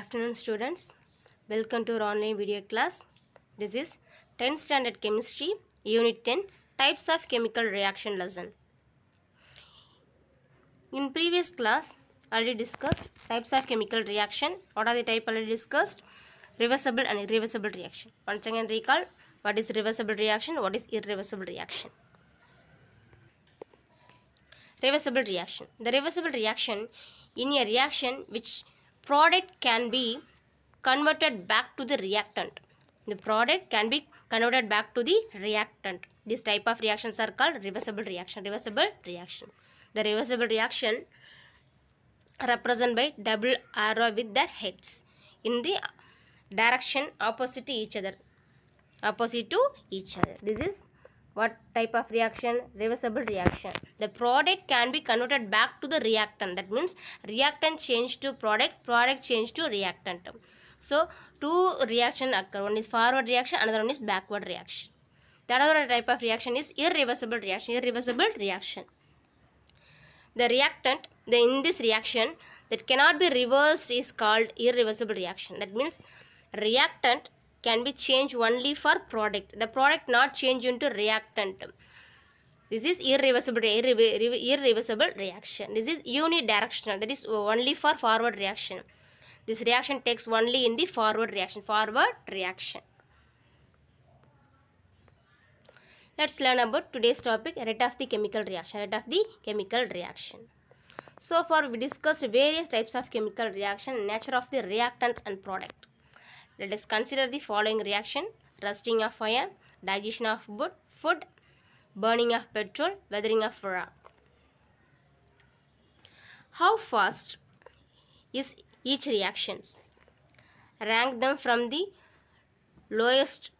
afternoon students. Welcome to our online video class. This is 10th standard chemistry unit 10 types of chemical reaction lesson. In previous class already discussed types of chemical reaction. What are the type already discussed? Reversible and irreversible reaction. Once again recall what is reversible reaction, what is irreversible reaction reversible reaction. The reversible reaction in a reaction which product can be converted back to the reactant. The product can be converted back to the reactant. This type of reactions are called reversible reaction. Reversible reaction. The reversible reaction represented by double arrow with their heads in the direction opposite to each other. Opposite to each other. This is what type of reaction reversible reaction the product can be converted back to the reactant that means reactant change to product product change to reactant so two reaction occur one is forward reaction another one is backward reaction the other type of reaction is irreversible reaction irreversible reaction the reactant the, in this reaction that cannot be reversed is called irreversible reaction that means reactant can be changed only for product. The product not change into reactant. This is irreversible, irre irreversible reaction. This is unidirectional. That is only for forward reaction. This reaction takes only in the forward reaction. Forward reaction. Let's learn about today's topic, rate of the chemical reaction. Rate of the chemical reaction. So far we discussed various types of chemical reaction, nature of the reactants and product. Let us consider the following reaction. Rusting of iron, digestion of wood, food, burning of petrol, weathering of rock. How fast is each reactions? Rank them from the lowest,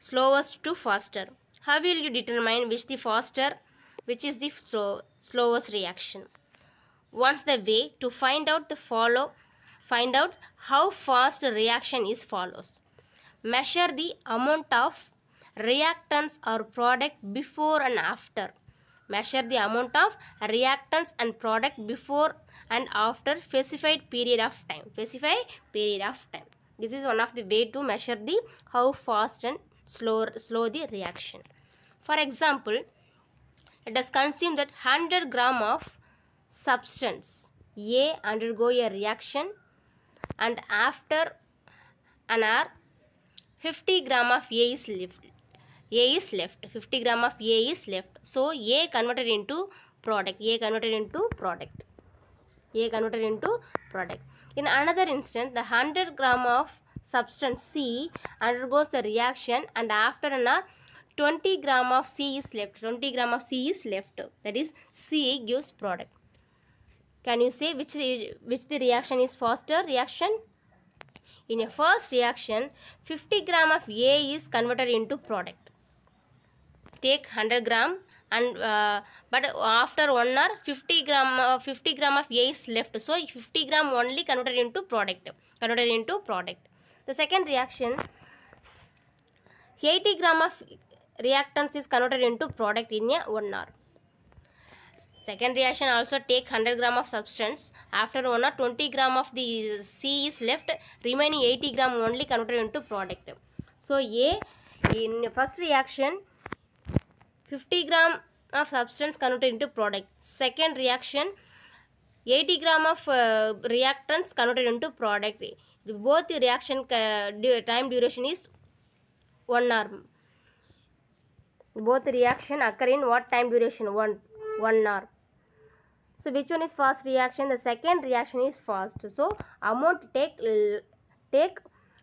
slowest to faster. How will you determine which the faster, which is the slow, slowest reaction? Once the way to find out the follow Find out how fast reaction is follows. Measure the amount of reactants or product before and after. Measure the amount of reactants and product before and after specified period of time. Specify period of time. This is one of the way to measure the how fast and slow, slow the reaction. For example, let us consume that 100 gram of substance A undergo a reaction and after an hour 50 gram of A is left. A is left. 50 gram of A is left. So A converted into product. A converted into product. A converted into product. In another instance, the 100 gram of substance C undergoes the reaction and after an hour 20 gram of C is left. 20 gram of C is left. That is C gives product. Can you say which the, which the reaction is faster reaction? In a first reaction, 50 gram of A is converted into product. Take 100 gram and uh, but after 1 hour 50 gram uh, 50 gram of A is left. So 50 gram only converted into product. Converted into product. The second reaction 80 gram of reactants is converted into product in a 1 hour. Second reaction also take 100 gram of substance. After one 20 gram of the C is left, remaining 80 gram only converted into product. So A in first reaction 50 gram of substance converted into product. Second reaction 80 gram of uh, reactants converted into product. Both the reaction uh, time duration is 1 hour. Both reaction occur in what time duration? 1, 1 hour. So which one is first reaction? The second reaction is fast. So amount take take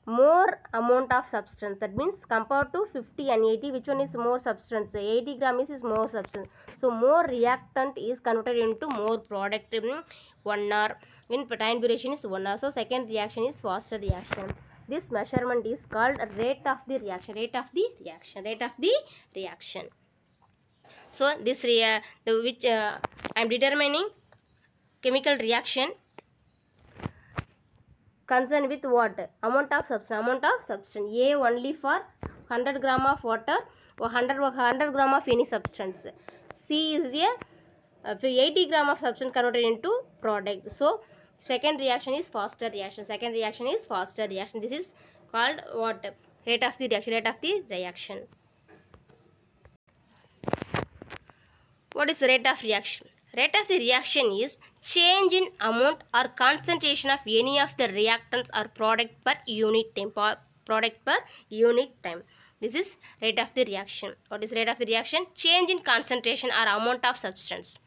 more amount of substance that means compared to 50 and 80 which one is more substance 80 gram is, is more substance so more reactant is converted into more product in one hour in time duration is one hour so second reaction is faster reaction this measurement is called rate of the reaction rate of the reaction rate of the reaction so this rea the which uh, i am determining chemical reaction concerned with water amount of substance amount of substance a only for 100 gram of water or 100 100 gram of any substance c is a uh, 80 gram of substance converted into product so second reaction is faster reaction second reaction is faster reaction this is called what rate of the reaction rate of the reaction What is the rate of reaction? Rate of the reaction is change in amount or concentration of any of the reactants or product per unit time product per unit time. This is rate of the reaction. What is rate of the reaction? Change in concentration or amount of substance.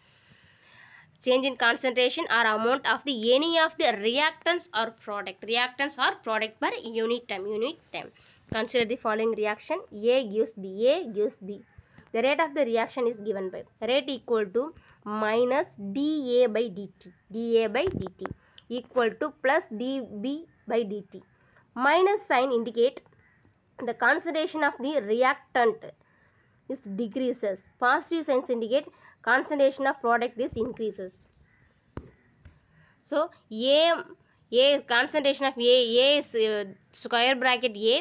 Change in concentration or amount of the any of the reactants or product. Reactants or product per unit time. Unit time. Consider the following reaction. A gives B. A gives B the rate of the reaction is given by rate equal to minus dA by dt dA by dt equal to plus dB by dt minus sign indicate the concentration of the reactant is decreases positive signs indicate concentration of product is increases so a a is concentration of a a is uh, square bracket a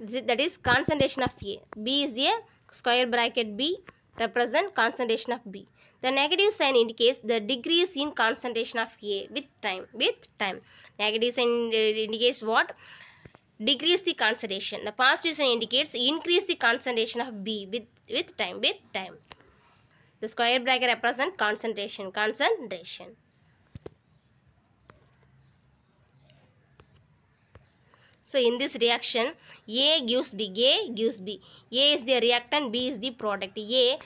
that is concentration of A. B is A square bracket B represent concentration of B. The negative sign indicates the decrease in concentration of A with time. With time. Negative sign uh, indicates what? Decrease the concentration. The positive sign indicates increase the concentration of B with, with time. With time. The square bracket represent concentration. Concentration. So in this reaction, A gives B, A gives B. A is the reactant, B is the product. A,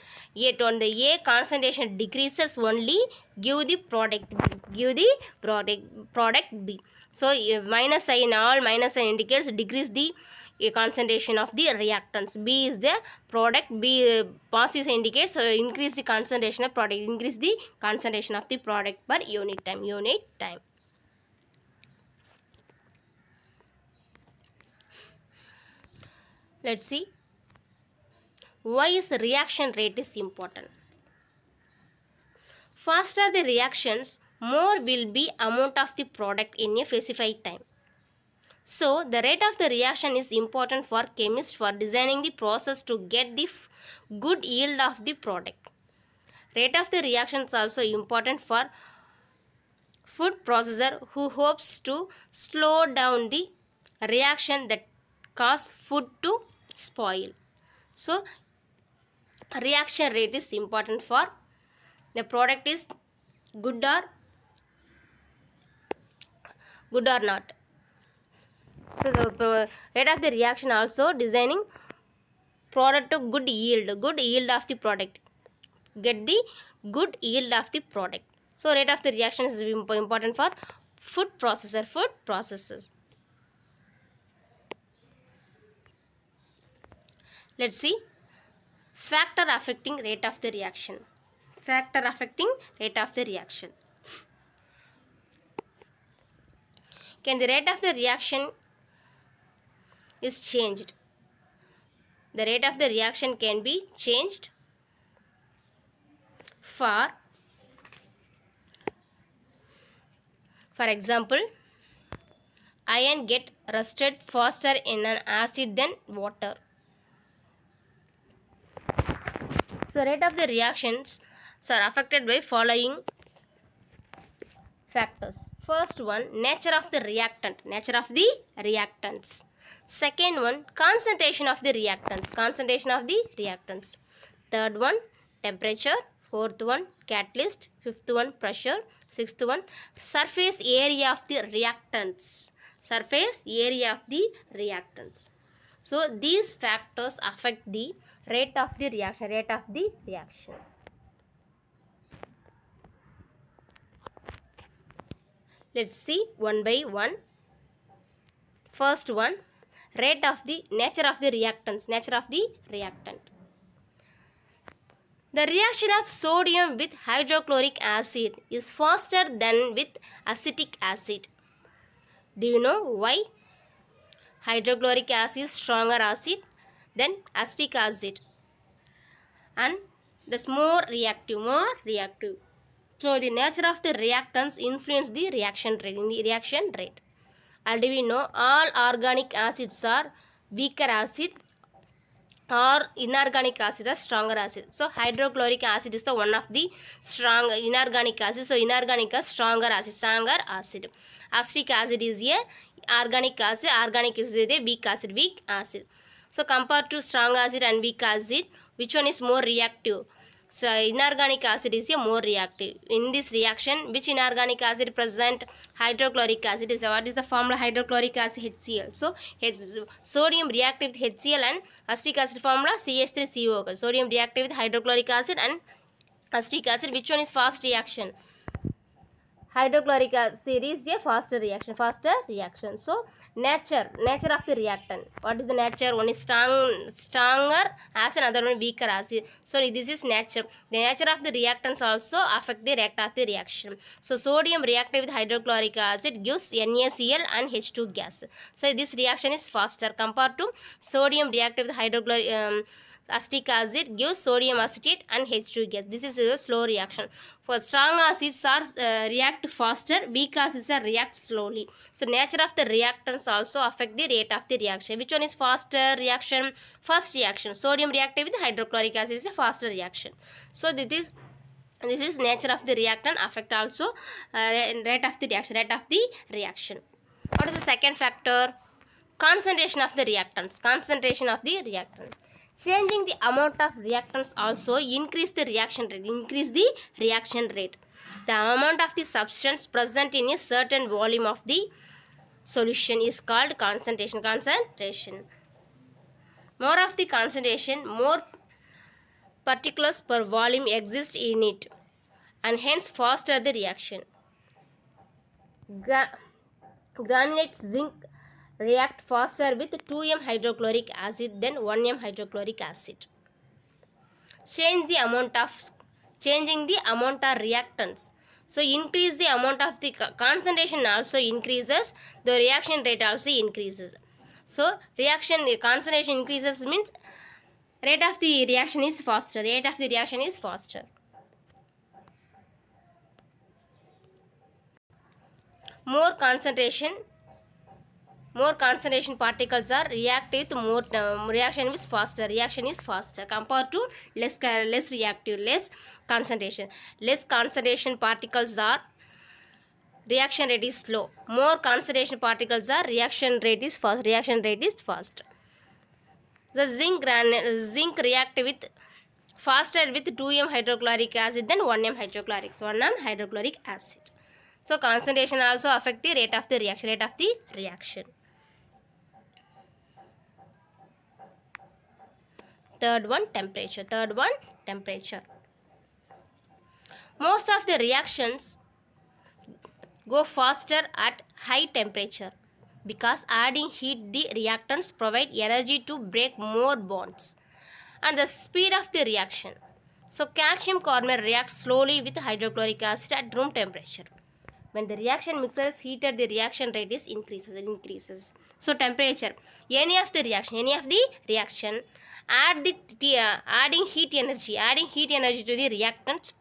A on the A concentration decreases only, give the product B, give the product, product B. So minus sign all, minus sign indicates decrease the a concentration of the reactants b is the product b uh, positive indicates so increase the concentration of product increase the concentration of the product per unit time unit time Let's see why is the reaction rate is important. Faster the reactions, more will be amount of the product in a specified time. So, the rate of the reaction is important for chemists for designing the process to get the good yield of the product. Rate of the reaction is also important for food processor who hopes to slow down the reaction that cause food to spoil so reaction rate is important for the product is good or good or not so the rate of the reaction also designing product to good yield good yield of the product get the good yield of the product so rate of the reaction is important for food processor food processes Let's see. Factor affecting rate of the reaction. Factor affecting rate of the reaction. Can the rate of the reaction is changed? The rate of the reaction can be changed for for example iron get rusted faster in an acid than water So rate of the reactions are affected by following factors. First one, nature of the reactant, nature of the reactants. Second one, concentration of the reactants, concentration of the reactants. Third one, temperature. Fourth one, catalyst. Fifth one, pressure. Sixth one, surface area of the reactants, surface area of the reactants. So, these factors affect the rate of the reaction rate of the reaction let's see one by one first one rate of the nature of the reactants nature of the reactant the reaction of sodium with hydrochloric acid is faster than with acetic acid. Do you know why? Hydrochloric acid is stronger acid then acetic acid and this more reactive more reactive so the nature of the reactants influence the reaction rate in the reaction rate already we know all organic acids are weaker acid or inorganic acid are stronger acid. So hydrochloric acid is the one of the strong inorganic acid. So inorganic is stronger acid, stronger acid. Acetic acid is a organic acid, organic is a weak acid, weak acid. So compared to strong acid and weak acid, which one is more reactive? So inorganic acid is a more reactive. In this reaction, which inorganic acid present hydrochloric acid is what is the formula hydrochloric acid HCl. So H sodium reactive with HCl and acetic acid formula CH3CO. Sodium reactive with hydrochloric acid and acetic acid. Which one is fast reaction? Hydrochloric acid is a faster reaction, faster reaction. So nature nature of the reactant what is the nature one is strong stronger as another one weaker as so this is nature the nature of the reactants also affect the react of the reaction so sodium reacted with hydrochloric acid gives NaCl and H2 gas so this reaction is faster compared to sodium reacted with hydrochloric um, acetic acid gives sodium acetate and H2 gas. This is a slow reaction. For strong acids are uh, react faster, weak acids are react slowly. So nature of the reactants also affect the rate of the reaction. Which one is faster reaction? First reaction. Sodium reacted with hydrochloric acid is a faster reaction. So this is this is nature of the reactant affect also uh, rate of the reaction rate of the reaction what is the second factor concentration of the reactants concentration of the reactants Changing the amount of reactants also increase the reaction rate, increase the reaction rate. The amount of the substance present in a certain volume of the solution is called concentration. Concentration. More of the concentration, more particles per volume exist in it and hence faster the reaction. Gra granulate zinc react faster with 2m hydrochloric acid than 1m hydrochloric acid. Change the amount of changing the amount of reactants. So increase the amount of the concentration also increases, the reaction rate also increases. So reaction concentration increases means rate of the reaction is faster, rate of the reaction is faster. More concentration more concentration particles are reactive, more uh, reaction is faster. Reaction is faster compared to less, less reactive, less concentration. Less concentration particles are reaction rate is slow. More concentration particles are reaction rate is fast. Reaction rate is fast. The zinc zinc react with faster with 2m hydrochloric acid than 1m hydrochloric. So 1m hydrochloric acid. So concentration also affect the rate of the reaction rate of the reaction. third one temperature third one temperature most of the reactions go faster at high temperature because adding heat the reactants provide energy to break more bonds and the speed of the reaction so calcium carbonate reacts slowly with hydrochloric acid at room temperature when the reaction mixer is heated the reaction rate is increases it increases so temperature any of the reaction any of the reaction add the uh, adding heat energy adding heat energy to the reactants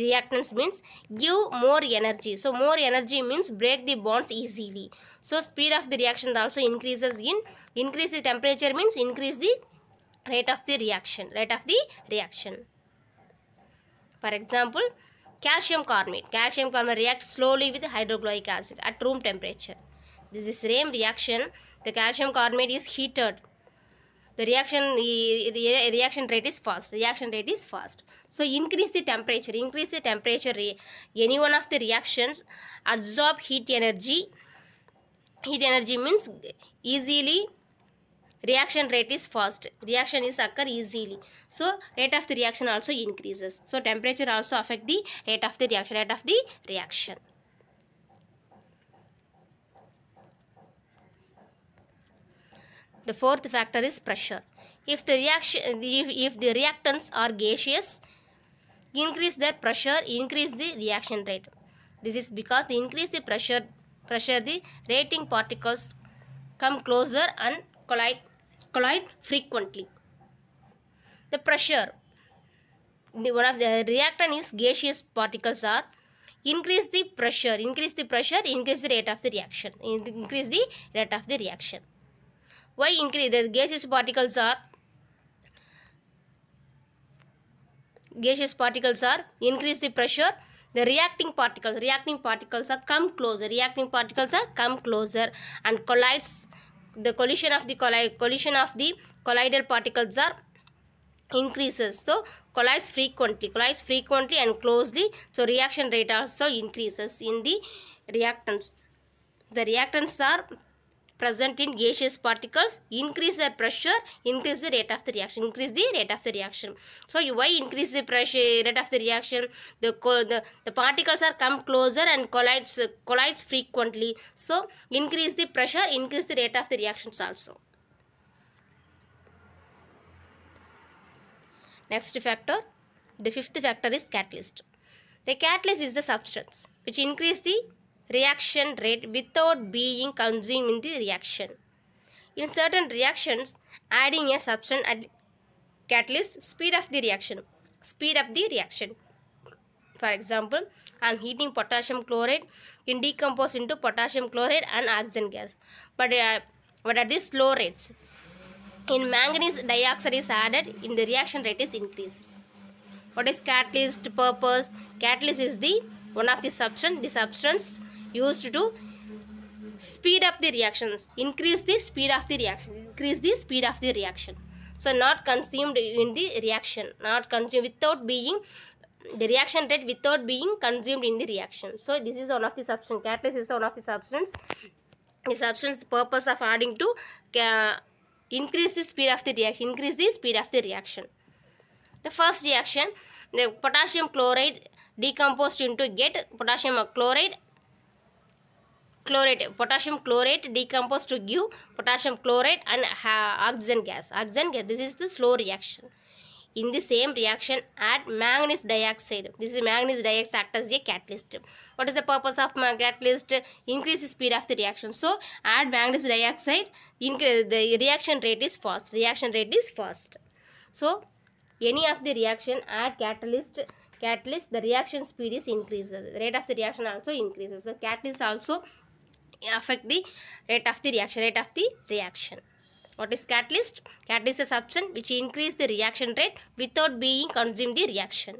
reactants means give more energy so more energy means break the bonds easily so speed of the reaction also increases in increase the temperature means increase the rate of the reaction rate of the reaction for example calcium carbonate calcium carbonate reacts slowly with hydrochloric acid at room temperature this is same reaction the calcium carbonate is heated the reaction reaction rate is fast reaction rate is fast so increase the temperature increase the temperature any one of the reactions absorb heat energy heat energy means easily reaction rate is fast reaction is occur easily so rate of the reaction also increases so temperature also affect the rate of the reaction rate of the reaction The fourth factor is pressure. If the, reaction, if, if the reactants are gaseous, increase their pressure, increase the reaction rate. This is because the increase the pressure, pressure the rating particles come closer and collide, collide frequently. The pressure, the, one of the reactant is gaseous particles are increase the pressure increase the pressure increase the rate of the reaction increase the rate of the reaction why increase the gaseous particles are gaseous particles are increase the pressure the reacting particles reacting particles are come closer reacting particles are come closer and collides the collision of the colli collision of the colloidal particles are increases so collides frequently collides frequently and closely so reaction rate also increases in the reactants the reactants are present in gaseous particles increase their pressure increase the rate of the reaction increase the rate of the reaction so why increase the pressure rate of the reaction the the, the particles are come closer and collides collides frequently so increase the pressure increase the rate of the reactions also next factor the fifth factor is catalyst the catalyst is the substance which increase the reaction rate without being consumed in the reaction. In certain reactions, adding a substance at catalyst speed up the reaction. Speed up the reaction. For example, I am heating potassium chloride can decompose into potassium chloride and oxygen gas. But, uh, but at these slow rates, in manganese dioxide is added, in the reaction rate is increases. What is catalyst purpose? Catalyst is the one of the substance. The substance used to speed up the reactions increase the speed of the reaction increase the speed of the reaction so not consumed in the reaction not consumed without being the reaction rate without being consumed in the reaction so this is one of the substance catalyst is one of the substance the substance purpose of adding to uh, increase the speed of the reaction increase the speed of the reaction the first reaction the potassium chloride decomposed into get potassium chloride chlorate potassium chlorate decomposed to give potassium chloride and oxygen gas oxygen gas this is the slow reaction in the same reaction add manganese dioxide this is manganese dioxide act as a catalyst what is the purpose of catalyst increase the speed of the reaction so add manganese dioxide the reaction rate is fast reaction rate is fast so any of the reaction add catalyst catalyst the reaction speed is increased. the rate of the reaction also increases so catalyst also affect the rate of the reaction, rate of the reaction. What is catalyst? Catalyst is a substance which increase the reaction rate without being consumed the reaction.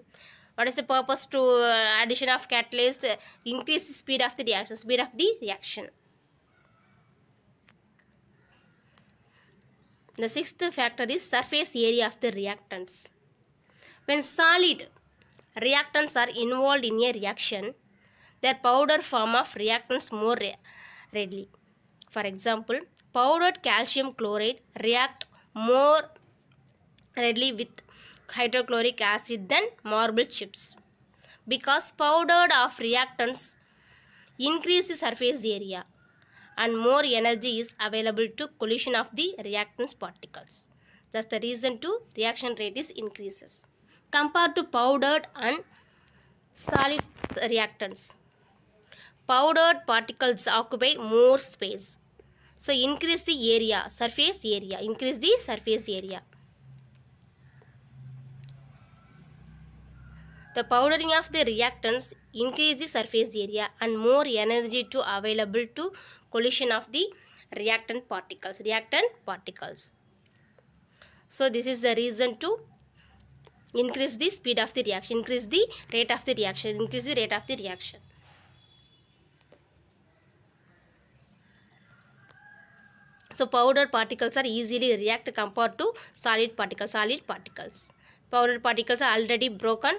What is the purpose to uh, addition of catalyst? Uh, increase the speed of the reaction, speed of the reaction. The sixth factor is surface area of the reactants. When solid reactants are involved in a reaction, their powder form of reactants more readily. For example, powdered calcium chloride react more readily with hydrochloric acid than marble chips because powdered of reactants increase the surface area and more energy is available to collision of the reactants particles. That's the reason to reaction rate is increases compared to powdered and solid reactants powdered particles occupy more space. So increase the area, surface area, increase the surface area. The powdering of the reactants increase the surface area and more energy to available to collision of the reactant particles, reactant particles. So this is the reason to increase the speed of the reaction, increase the rate of the reaction, increase the rate of the reaction. So powder particles are easily react compared to solid particles. Solid particles. Powder particles are already broken.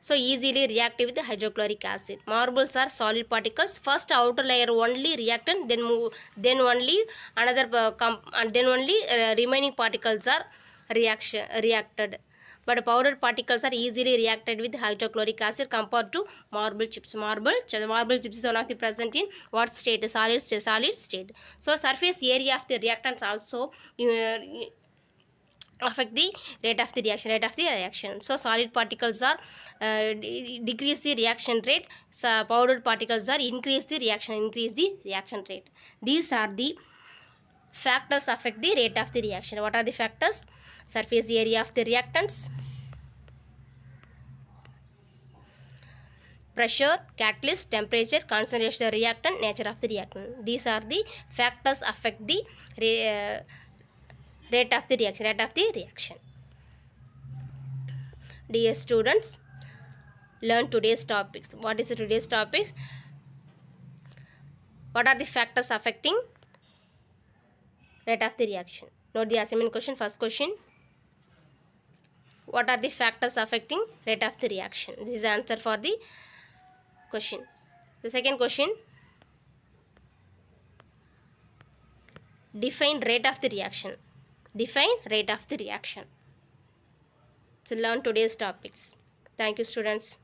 So easily react with the hydrochloric acid. Marbles are solid particles. First outer layer only reactant, then move, then only another, uh, and then only uh, remaining particles are reaction reacted but powder particles are easily reacted with hydrochloric acid compared to marble chips. Marble, marble chips is one of the present in what state? Solid state. Solid state. So surface area of the reactants also uh, affect the rate of the reaction rate of the reaction so solid particles are uh, decrease the reaction rate so powdered particles are increase the reaction increase the reaction rate these are the factors affect the rate of the reaction what are the factors surface area of the reactants, pressure, catalyst, temperature, concentration of the reactant, nature of the reactant. These are the factors affect the uh, rate of the reaction, rate of the reaction. Dear students, learn today's topics. What is today's topics? What are the factors affecting rate of the reaction? Note the assignment question, first question what are the factors affecting rate of the reaction this is the answer for the question the second question define rate of the reaction define rate of the reaction so learn today's topics thank you students